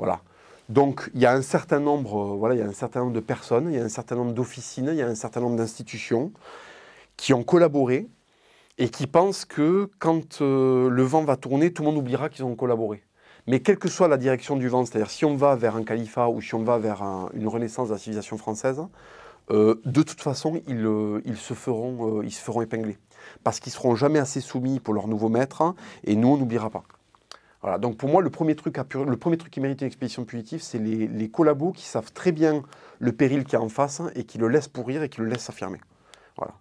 Voilà. Donc il y a un certain nombre, euh, voilà, il un certain nombre de personnes, il y a un certain nombre d'officines, il y a un certain nombre d'institutions qui ont collaboré et qui pensent que quand euh, le vent va tourner, tout le monde oubliera qu'ils ont collaboré. Mais quelle que soit la direction du vent, c'est-à-dire si on va vers un califat ou si on va vers une renaissance de la civilisation française, euh, de toute façon, ils, se feront, ils se feront épingler. Parce qu'ils seront jamais assez soumis pour leur nouveau maître, hein, et nous, on n'oubliera pas. Voilà, donc pour moi, le premier truc, le premier truc qui mérite une expédition punitive, c'est les, les, collabos qui savent très bien le péril qu'il y a en face et qui le laissent pourrir et qui le laissent s'affirmer. Voilà.